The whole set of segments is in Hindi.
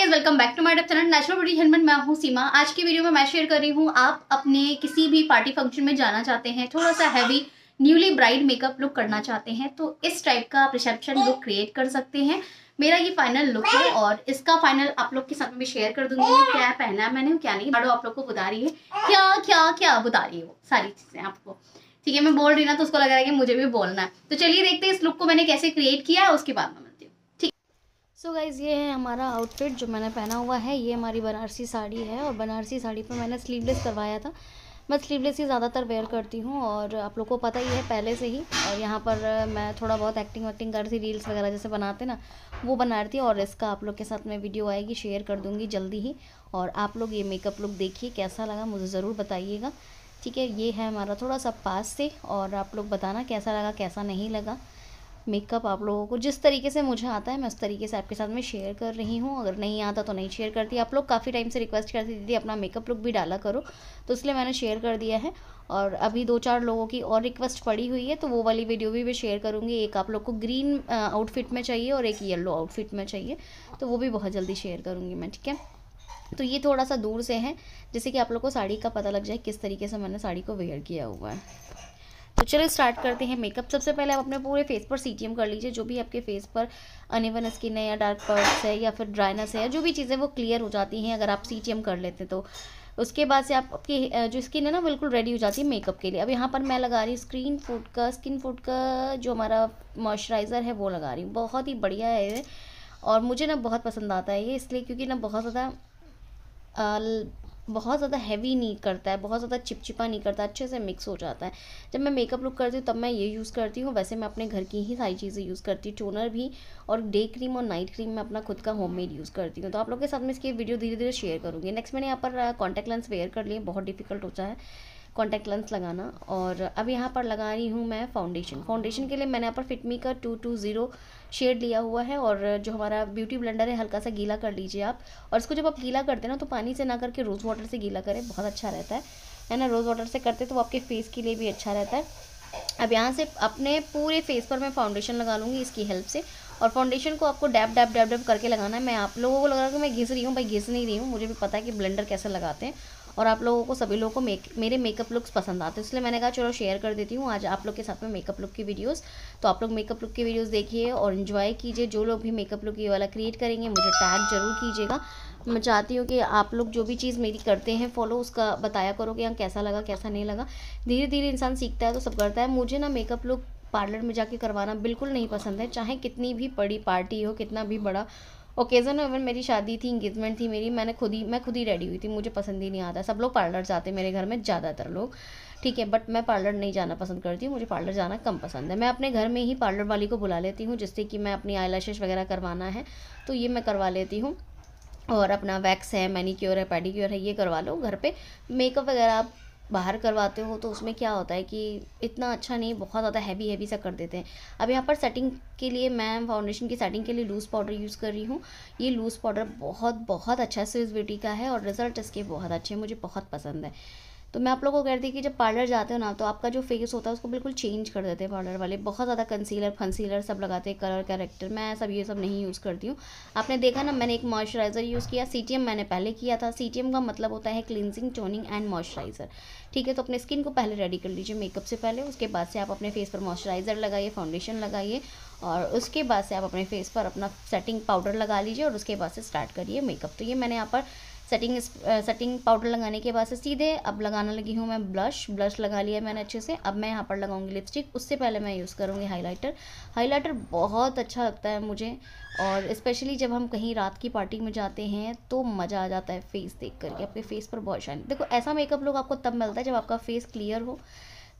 guys welcome back to my डेप चैनल नेचुरल ब्यूटी हेलमेट मैं हूँ सीमा आज की वीडियो में मैं शेयर कर रही हूँ आप अपने किसी भी पार्टी फंक्शन में जाना चाहते हैं थोड़ा सा heavy newly bride makeup look करना चाहते हैं तो इस टाइप का आप रिसेप्शन लुक क्रिएट कर सकते हैं मेरा ये फाइनल लुक है और इसका फाइनल आप लोग के साथ में शेयर कर दूंगी क्या पहना है मैंने क्या नहीं आप लोग को बता रही है क्या क्या क्या बता रही है वो सारी चीज़ें आपको ठीक है मैं बोल रही ना तो उसको लग रहा है कि मुझे भी बोलना है तो चलिए देखते हैं इस लुक को मैंने कैसे क्रिएट किया है उसके बाद में सो so गाइज़ ये है हमारा आउटफिट जो मैंने पहना हुआ है ये हमारी बनारसी साड़ी है और बनारसी साड़ी पर मैंने स्लीवलेस करवाया था मैं स्लीवलेस ही ज़्यादातर वेयर करती हूँ और आप लोग को पता ही है पहले से ही और यहाँ पर मैं थोड़ा बहुत एक्टिंग वैक्टिंग करती रील्स वगैरह जैसे बनाते ना वो बना रही थी और इसका आप लोग के साथ मैं वीडियो आएगी शेयर कर दूँगी जल्दी ही और आप लोग ये मेकअप लुक देखिए कैसा लगा मुझे ज़रूर बताइएगा ठीक है ये है हमारा थोड़ा सा पास से और आप लोग बताना कैसा लगा कैसा नहीं लगा मेकअप आप लोगों को जिस तरीके से मुझे आता है मैं उस तरीके से आपके साथ में शेयर कर रही हूँ अगर नहीं आता तो नहीं शेयर करती आप लोग काफ़ी टाइम से रिक्वेस्ट करती दीदी अपना मेकअप लुक भी डाला करो तो इसलिए मैंने शेयर कर दिया है और अभी दो चार लोगों की और रिक्वेस्ट पड़ी हुई है तो वो वाली वीडियो भी मैं शेयर करूँगी एक आप लोग को ग्रीन आउटफिट में चाहिए और एक येल्लो आउटफिट में चाहिए तो वो भी बहुत जल्दी शेयर करूँगी मैं ठीक है तो ये थोड़ा सा दूर से है जैसे कि आप लोग को साड़ी का पता लग जाए किस तरीके से मैंने साड़ी को वेयर किया हुआ है तो चलो स्टार्ट करते हैं मेकअप सबसे पहले आप अपने पूरे फेस पर सी कर लीजिए जो भी आपके फेस पर अनिवन स्किन है या डार्क पर्स है या फिर ड्राइनेस है जो भी चीज़ें वो क्लियर हो जाती हैं अगर आप सी कर लेते हैं तो उसके बाद से आप आपकी जो स्किन है ना बिल्कुल रेडी हो जाती है मेकअप के लिए अब यहाँ पर मैं लगा रही हूँ स्क्रीन फूड का स्किन फूड का जो हमारा मॉइस्चराइज़र है वो लगा रही हूँ बहुत ही बढ़िया है और मुझे ना बहुत पसंद आता है ये इसलिए क्योंकि ना बहुत ज़्यादा बहुत ज़्यादा हैवी नहीं करता है बहुत ज़्यादा चिपचिपा नहीं करता अच्छे से मिक्स हो जाता है जब मैं मेकअप लुक करती हूँ तब मैं ये यूज़ करती हूँ वैसे मैं अपने घर की ही सारी चीज़ें यूज़ करती हूँ टोनर भी और डे क्रीम और नाइट क्रीम मैं अपना खुद का होम मेड यूज़ करती हूँ तो आप लोग के साथ मैं इसकी वीडियो धीरे धीरे शेयर करूँगी नेक्स्ट मैंने यहाँ पर कॉन्टैक्ट लेंस वेयर कर लिए बहुत डिफिकल्ट होता है कॉन्टैक्ट लेंस लगाना और अब यहाँ पर लगा रही हूँ मैं फाउंडेशन फाउंडेशन के लिए मैंने यहाँ पर फिटमी का टू टू ज़ीरो शेड लिया हुआ है और जो हमारा ब्यूटी ब्लेंडर है हल्का सा गीला कर लीजिए आप और इसको जब आप गीला करते हैं ना तो पानी से ना करके रोज़ वाटर से गीला करें बहुत अच्छा रहता है है ना रोज़ वाटर से करते तो वो आपके फेस के लिए भी अच्छा रहता है अब यहाँ से अपने पूरे फेस पर मैं फाउंडेशन लगा लूँगी इसकी हेल्प से और फाउंडेशन को आपको डैप डैप डैप डैप करके लगाना है मैं आप लोगों को लगा रहा कि मैं घिस रही हूँ भाई घिस नहीं रही हूँ मुझे भी पता है कि ब्लेंडर कैसे लगाते हैं और आप लोगों को सभी लोगों को मेक मेरे मेकअप लुक्स पसंद आते हैं इसलिए मैंने कहा चलो शेयर कर देती हूँ आज आप लोग के साथ में मेकअप लुक की वीडियोस तो आप लोग मेकअप लुक की वीडियोस देखिए और इन्जॉय कीजिए जो लोग भी मेकअप लुक ये वाला क्रिएट करेंगे मुझे टैग जरूर कीजिएगा मैं चाहती हूँ कि आप लोग जो भी चीज़ मेरी करते हैं फॉलो उसका बताया करो कि यहाँ कैसा लगा कैसा नहीं लगा धीरे धीरे इंसान सीखता है तो सब करता है मुझे ना मेकअप लुक पार्लर में जाके करवाना बिल्कुल नहीं पसंद है चाहे कितनी भी बड़ी पार्टी हो कितना भी बड़ा ओकेज़न इवन मेरी शादी थी इंगेजमेंट थी मेरी मैंने खुद ही मैं खुद ही रेडी हुई थी मुझे पसंद ही नहीं आता सब लोग पार्लर जाते मेरे घर में ज़्यादातर लोग ठीक है बट मैं पार्लर नहीं जाना पसंद करती हूँ मुझे पार्लर जाना कम पसंद है मैं अपने घर में ही पार्लर वाली को बुला लेती हूँ जिससे कि मैं अपनी आई वगैरह करवाना है तो ये मैं करवा लेती हूँ और अपना वैक्स है मैनीक्योर है पेडिक्योर है ये करवा लो घर पे मेकअप वगैरह आप बाहर करवाते हो तो उसमें क्या होता है कि इतना अच्छा नहीं बहुत ज़्यादा हैवी हैवी सा कर देते हैं अब यहाँ पर सेटिंग के लिए मैं फाउंडेशन की सेटिंग के लिए लूज़ पाउडर यूज़ कर रही हूँ ये लूज़ पाउडर बहुत बहुत अच्छा स्विजबिटी का है और रिज़ल्ट इसके बहुत अच्छे हैं मुझे बहुत पसंद है तो मैं आप लोगों को कहती कि जब पार्लर जाते हो ना तो आपका जो फेस होता है उसको बिल्कुल चेंज कर देते हैं पार्लर वाले बहुत ज़्यादा कंसीलर फंसीलर सब लगाते हैं कलर कैरेक्टर मैं सब ये सब नहीं यूज़ करती हूँ आपने देखा ना मैंने एक मॉइस्चराइज़र यूज़ किया सी मैंने पहले किया था सी का मतलब होता है क्लिनजिंग टोनिंग एंड मॉइस्चराइज़र ठीक है तो अपने स्किन को पहले रेडी कर लीजिए मेकअप से पहले उसके बाद से आप अपने फेस पर मॉइस्चराइज़र लगाइए फाउंडेशन लगाइए और उसके बाद से आप अपने फेस पर अपना सेटिंग पाउडर लगा लीजिए और उसके बाद से स्टार्ट करिए मेकअप तो ये मैंने यहाँ पर सेटिंग सेटिंग पाउडर लगाने के बाद से सीधे अब लगाना लगी हूँ मैं ब्लश ब्लश लगा लिया मैंने अच्छे से अब मैं यहाँ पर लगाऊंगी लिपस्टिक उससे पहले मैं यूज़ करूँगी हाईलाइटर हाईलाइटर बहुत अच्छा लगता है मुझे और स्पेशली जब हम कहीं रात की पार्टी में जाते हैं तो मज़ा आ जाता है फेस देख करके आपके फेस पर बहुत शाइन देखो ऐसा मेकअप लोग आपको तब मिलता है जब आपका फेस क्लियर हो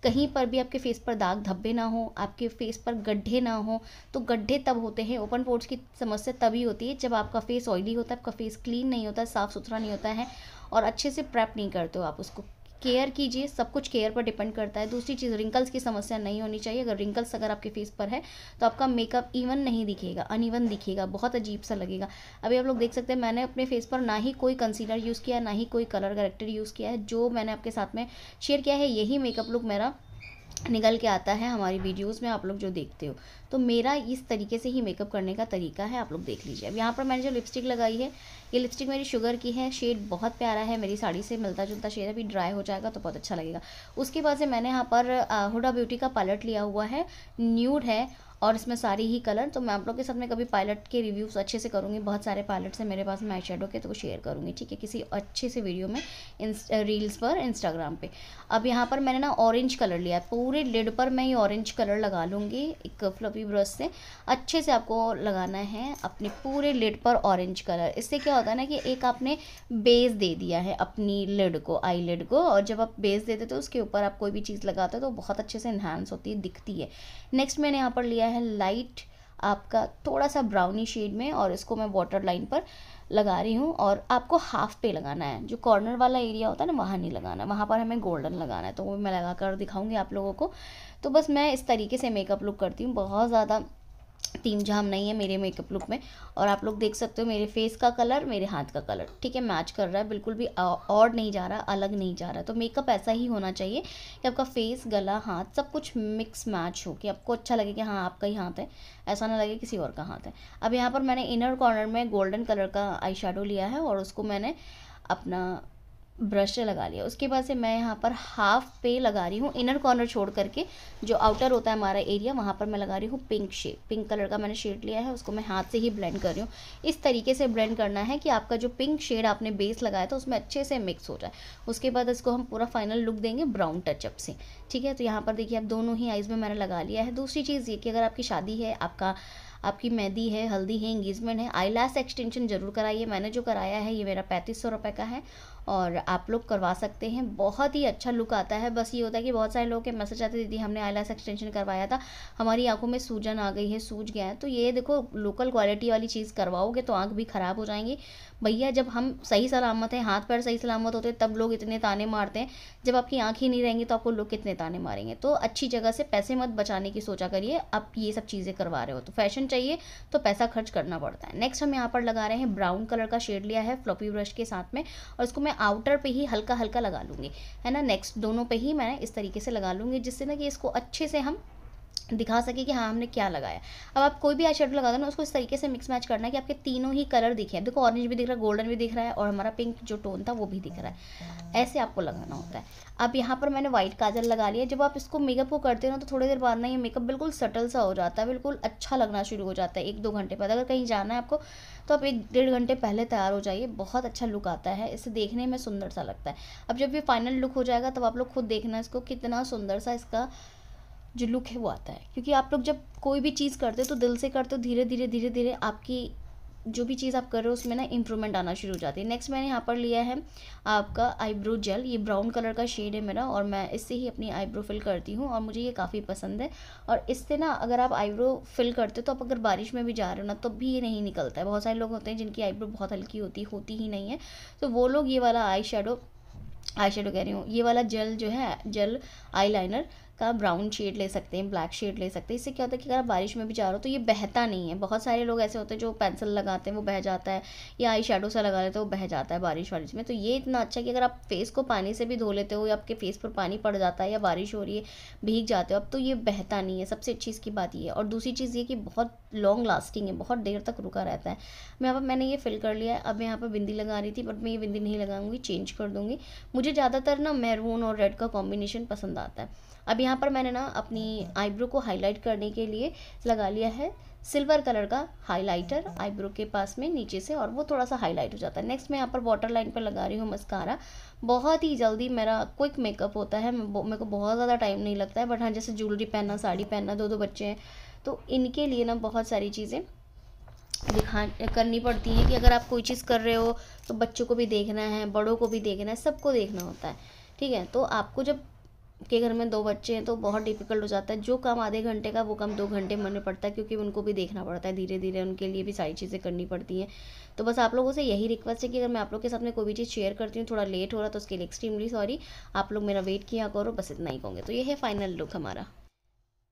कहीं पर भी आपके फेस पर दाग धब्बे ना हो आपके फेस पर गड्ढे ना हो तो गड्ढे तब होते हैं ओपन पोर्ट्स की समस्या तभी होती है जब आपका फेस ऑयली होता है आपका फेस क्लीन नहीं होता साफ़ सुथरा नहीं होता है और अच्छे से प्रेप नहीं करते हो आप उसको केयर कीजिए सब कुछ केयर पर डिपेंड करता है दूसरी चीज़ रिंकल्स की समस्या नहीं होनी चाहिए अगर रिंकल्स अगर आपके फेस पर है तो आपका मेकअप इवन नहीं दिखेगा अनइवन दिखेगा बहुत अजीब सा लगेगा अभी आप लोग देख सकते हैं मैंने अपने फेस पर ना ही कोई कंसीलर यूज़ किया ना ही कोई कलर करेक्टर यूज़ किया है जो मैंने आपके साथ में शेयर किया है यही मेकअप लुक मेरा निकल के आता है हमारी वीडियोस में आप लोग जो देखते हो तो मेरा इस तरीके से ही मेकअप करने का तरीका है आप लोग देख लीजिए अब यहाँ पर मैंने जो लिपस्टिक लगाई है ये लिपस्टिक मेरी शुगर की है शेड बहुत प्यारा है मेरी साड़ी से मिलता जुलता शेड अभी ड्राई हो जाएगा तो बहुत अच्छा लगेगा उसके बाद से मैंने यहाँ पर हुडा ब्यूटी का पैलेट लिया हुआ है न्यूड है और इसमें सारी ही कलर तो मैं आप लोग के साथ में कभी पायलट के रिव्यूज़ अच्छे से करूँगी बहुत सारे पायलट से मेरे पास मैच आई के तो शेयर करूँगी ठीक है किसी अच्छे से वीडियो में रील्स पर इंस्टाग्राम पर अब यहाँ पर मैंने ना ऑरेंज कलर लिया पूरे लिड पर मैं ये ऑरेंज कलर लगा लूँगी एक फ्लपी ब्रश से अच्छे से आपको लगाना है अपने पूरे लिड पर ऑरेंज कलर इससे क्या होता है ना कि एक आपने बेस दे दिया है अपनी लिड को आई लिड को और जब आप बेस देते तो उसके ऊपर आप कोई भी चीज़ लगाते हो तो बहुत अच्छे से इन्हांस होती है दिखती है नेक्स्ट मैंने यहाँ पर लिया है लाइट आपका थोड़ा सा ब्राउनी शेड में और इसको मैं वाटर लाइन पर लगा रही हूँ और आपको हाफ पे लगाना है जो कॉर्नर वाला एरिया होता है ना वहाँ नहीं लगाना वहाँ पर हमें गोल्डन लगाना है तो वो मैं लगा कर दिखाऊँगी आप लोगों को तो बस मैं इस तरीके से मेकअप लुक करती हूँ बहुत ज़्यादा तीन जाम नहीं है मेरे मेकअप लुक में और आप लोग देख सकते हो मेरे फेस का कलर मेरे हाथ का कलर ठीक है मैच कर रहा है बिल्कुल भी और नहीं जा रहा अलग नहीं जा रहा तो मेकअप ऐसा ही होना चाहिए कि आपका फेस गला हाथ सब कुछ मिक्स मैच हो कि आपको अच्छा लगे कि हाँ आपका ही हाथ है ऐसा ना लगे किसी और का हाथ है अब यहाँ पर मैंने इनर कॉर्नर में गोल्डन कलर का आई लिया है और उसको मैंने अपना ब्रश लगा लिया उसके बाद से मैं यहाँ पर हाफ पे लगा रही हूँ इनर कॉर्नर छोड़ करके जो आउटर होता है हमारा एरिया वहाँ पर मैं लगा रही हूँ पिंक शेड पिंक कलर का मैंने शेड लिया है उसको मैं हाथ से ही ब्लेंड कर रही हूँ इस तरीके से ब्लेंड करना है कि आपका जो पिंक शेड आपने बेस लगाया था उसमें अच्छे से मिक्स हो जाए उसके बाद इसको हम पूरा फाइनल लुक देंगे ब्राउन टचअप से ठीक है तो यहाँ पर देखिए आप दोनों ही आइज़ में मैंने लगा लिया है दूसरी चीज़ ये कि अगर आपकी शादी है आपका आपकी मेहंदी है हल्दी है इंगेजमेंट है आई एक्सटेंशन ज़रूर कराइए मैंने जो कराया है ये मेरा पैंतीस सौ रुपये का है और आप लोग करवा सकते हैं बहुत ही अच्छा लुक आता है बस ये होता है कि बहुत सारे लोग के मैसेज आते दीदी हमने आई एक्सटेंशन करवाया था हमारी आंखों में सूजन आ गई है सूज गया है तो ये देखो लोकल क्वालिटी वाली चीज़ करवाओगे तो आँख भी ख़राब हो जाएंगी भैया जब हम सही सलामत हैं हाथ पैर सही सलामत होते हैं तब लोग इतने ताने मारते हैं जब आपकी आँख ही नहीं रहेंगी तो आपको लोग कितने ताने मारेंगे तो अच्छी जगह से पैसे मत बचाने की सोचा करिए आप ये सब चीज़ें करवा रहे हो तो फैशन चाहिए तो पैसा खर्च करना पड़ता है नेक्स्ट हम यहाँ पर लगा रहे हैं ब्राउन कलर का शेड लिया है फ्लॉपी ब्रश के साथ में और इसको मैं आउटर पर ही हल्का हल्का लगा लूँगी है ना नेक्स्ट दोनों पर ही मैं इस तरीके से लगा लूँगी जिससे ना कि इसको अच्छे से हम दिखा सके कि हाँ हमने क्या लगाया अब आप कोई भी आई शेडो लगा दो ना उसको इस तरीके से मिक्स मैच करना है कि आपके तीनों ही कलर दिखे देखो ऑरेंज भी दिख रहा है गोल्डन भी दिख रहा है और हमारा पिंक जो टोन था वो भी दिख रहा है ऐसे आपको लगाना होता है अब यहाँ पर मैंने व्हाइट काजल लगा लिया जब आप इसको मेकअप को करते हो ना तो थोड़ी देर बाद ना ये मेकअप बिल्कुल सटल सा हो जाता है बिल्कुल अच्छा लगना शुरू हो जाता है एक दो घंटे बाद अगर कहीं जाना है आपको तो आप एक डेढ़ घंटे पहले तैयार हो जाइए बहुत अच्छा लुक आता है इसे देखने में सुंदर सा लगता है अब जब ये फाइनल लुक हो जाएगा तब आप लोग खुद देखना इसको कितना सुंदर सा इसका जो लुक है वो आता है क्योंकि आप लोग जब कोई भी चीज़ करते हो तो दिल से करते हो धीरे धीरे धीरे धीरे आपकी जो भी चीज़ आप कर रहे हो उसमें ना इम्प्रूवमेंट आना शुरू हो जाती है नेक्स्ट मैंने यहाँ पर लिया है आपका आईब्रो जेल ये ब्राउन कलर का शेड है मेरा और मैं इससे ही अपनी आईब्रो फिल करती हूँ और मुझे ये काफ़ी पसंद है और इससे ना अगर आप आईब्रो फिल करते हो तो आप अगर बारिश में भी जा रहे हो ना तो भी ये नहीं निकलता है बहुत सारे लोग होते हैं जिनकी आईब्रो बहुत हल्की होती होती ही नहीं है तो वो लोग ये वाला आई शेडो आई शेडो कह रही हूँ ये वाला जेल जो है जेल आई लाइनर का ब्राउन शेड ले सकते हैं ब्लैक शेड ले सकते हैं इससे क्या होता है कि अगर आप बारिश में भी जा रहे हो तो ये बहता नहीं है बहुत सारे लोग ऐसे होते हैं जो पेंसिल लगाते हैं वो बह जाता है या आई शेडो सा लगा लेते हैं वो बह जाता है बारिश वारिश में तो ये इतना अच्छा है कि अगर आप फेस को पानी से भी धो लेते हो या आपके फेस पर पानी पड़ जाता है या बारिश हो रही है भीग जाते हो अब तो ये बहता नहीं है सबसे अच्छी इसकी बात ये है और दूसरी चीज़ ये कि बहुत लॉन्ग लास्टिंग है बहुत देर तक रुका रहता है मैं यहाँ पर मैंने ये फिल कर लिया है अब यहाँ पर बिंदी लगा रही थी बट मैं ये बिंदी नहीं लगाऊंगी चेंज कर दूँगी मुझे ज़्यादातर ना मैरून और रेड का कॉम्बिनेशन पसंद आता है अब यहाँ पर मैंने ना अपनी आईब्रो को हाईलाइट करने के लिए लगा लिया है सिल्वर कलर का हाइलाइटर आईब्रो के पास में नीचे से और वो थोड़ा सा हाईलाइट हो जाता है नेक्स्ट मैं यहाँ पर वाटर लाइन पर लगा रही हूँ मस्कारा बहुत ही जल्दी मेरा क्विक मेकअप होता है मेरे को बहुत ज़्यादा टाइम नहीं लगता है बट हाँ जैसे ज्वेलरी पहनना साड़ी पहनना दो दो बच्चे हैं तो इनके लिए ना बहुत सारी चीज़ें दिखा करनी पड़ती हैं कि अगर आप कोई चीज़ कर रहे हो तो बच्चों को भी देखना है बड़ों को भी देखना है सबको देखना होता है ठीक है तो आपको जब के घर में दो बच्चे हैं तो बहुत डिफिकल्ट हो जाता है जो काम आधे घंटे का वो काम दो घंटे मन में पड़ता है क्योंकि उनको भी देखना पड़ता है धीरे धीरे उनके लिए भी सारी चीज़ें करनी पड़ती हैं तो बस आप लोगों से यही रिक्वेस्ट है कि अगर मैं आप लोग के साथ में कोई भी चीज़ शेयर करती हूँ थोड़ा लेट हो रहा तो उसके लिए एक्सट्रीमली सॉरी आप लोग मेरा वेट किया करो बस इतना ही कहूँगे तो ये है फाइनल लुक हमारा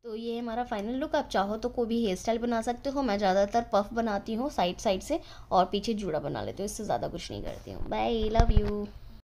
तो ये हमारा फाइनल लुक आप चाहो तो कोई भी हेयर स्टाइल बना सकते हो मैं ज़्यादातर पफ बनाती हूँ साइड साइड से और पीछे जूड़ा बना लेती हूँ इससे ज़्यादा कुछ नहीं करती हूँ बाय लव यू